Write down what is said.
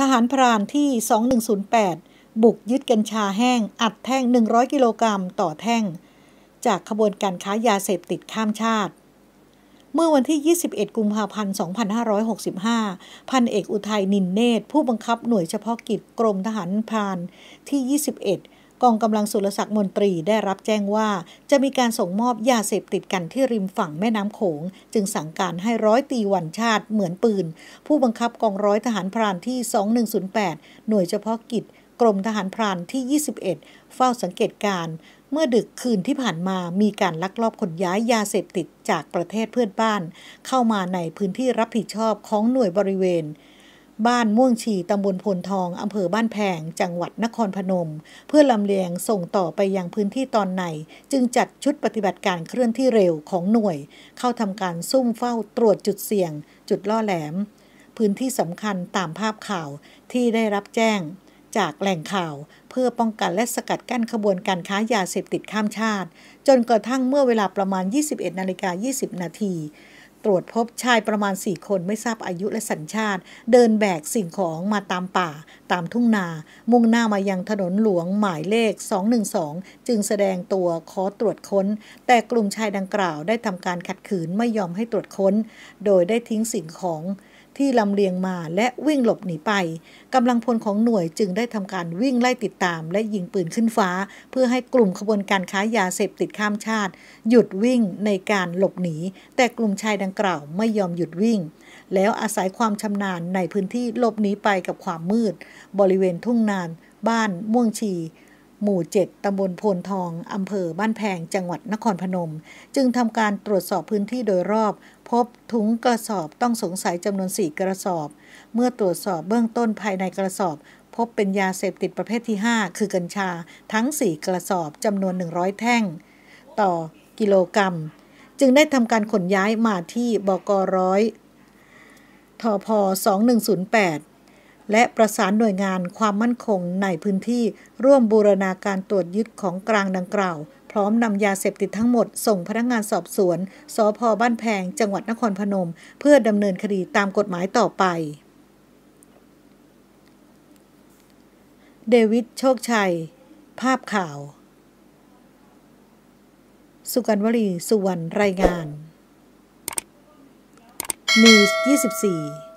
ทหารพรานที่ 2108 บุกยึดกัญชาแห้ง อัดแท่ง 100 กิโลกรัมต่อแท่ง จากขบวนการค้ายาเสพติดข้ามชาติ เมื่อวันที่ 21 กุมภาพันธ์ 2565 พันเอกอุทัยนินเนตร ผู้บังคับหน่วยเฉพาะกิจกรมทหารพรานที่ 21กองกำลังสุรศักดิ์มนตรีได้รับแจ้งว่าจะมีการส่งมอบยาเสพติดกันที่ริมฝั่งแม่น้ำโขงจึงสั่งการให้ร้อยตีวันชาติเหมือนปืน ผู้บังคับกองร้อยทหารพรานที่ 2108 หน่วยเฉพาะกิจกรมทหารพรานที่ 21 เฝ้าสังเกตการ เมื่อดึกคืนที่ผ่านมามีการลักลอบขนย้ายยาเสพติดจากประเทศเพื่อนบ้านเข้ามาในพื้นที่รับผิดชอบของหน่วยบริเวณบ้านม่วงฉี่ ตำบลพลทอง อำเภอบ้านแพงจังหวัดนครพนม เพื่อลำเลียงส่งต่อไปยังพื้นที่ตอนไหนจึงจัดชุดปฏิบัติการเคลื่อนที่เร็วของหน่วย เข้าทำการซุ่มเฝ้าตรวจจุดเสี่ยง จุดล่อแหลม พื้นที่สำคัญตามภาพข่าวที่ได้รับแจ้ง จากแหล่งข่าวเพื่อป้องกันและสกัดกั้นขบวนการค้ายาเสพติดข้ามชาติ จนกระทั่งเมื่อเวลาประมาณ 21นาฬิกา20นาทีตรวจพบชายประมาณ 4 คนไม่ทราบอายุและสัญชาติ เดินแบกสิ่งของมาตามป่า ตามทุ่งนามุ่งหน้ามายังถนนหลวงหมายเลข 212 จึงแสดงตัวขอตรวจค้น แต่กลุ่มชายดังกล่าวได้ทำการขัดขืนไม่ยอมให้ตรวจค้น โดยได้ทิ้งสิ่งของที่ลำเลียงมาและวิ่งหลบหนีไปกำลังพลของหน่วยจึงได้ทำการวิ่งไล่ติดตาม และยิงปืนขึ้นฟ้า เพื่อให้กลุ่มขบวนการค้ายาเสพติดข้ามชาติ หยุดวิ่งในการหลบหนี แต่กลุ่มชายดังกล่าวไม่ยอมหยุดวิ่ง แล้วอาศัยความชำนาญในพื้นที่หลบหนีไปกับความมืด บริเวณทุ่งนาน บ้าน ม่วงชีหมู่ 7ตำบลโพนทอง อำเภอบ้านแพง จังหวัดนครพนม จึงทำการตรวจสอบพื้นที่โดยรอบ พบถุงกระสอบต้องสงสัยจำนวน 4 กระสอบ เมื่อตรวจสอบเบื้องต้นภายในกระสอบ พบเป็นยาเสพติดประเภทที่ 5 คือกัญชา ทั้ง 4 กระสอบจำนวน 100 แท่ง ต่อ กิโลกรรมัม จึงได้ทำการขนย้ายมาที่บกร้อยทพ 2108และประสานหน่วยงานความมั่นคงในพื้นที่ ร่วมบูรณาการตรวจยึดของกลางดังกล่าว พร้อมนำยาเสพติดทั้งหมด ส่งพนักงานสอบสวนสพบ้านแพงจังหวัดนครพนมเพื่อดำเนินคดีตามกฎหมายต่อไป เดวิดโชคชัย ภาพข่าว สุกันวลีสุวรรณรายงาน News 24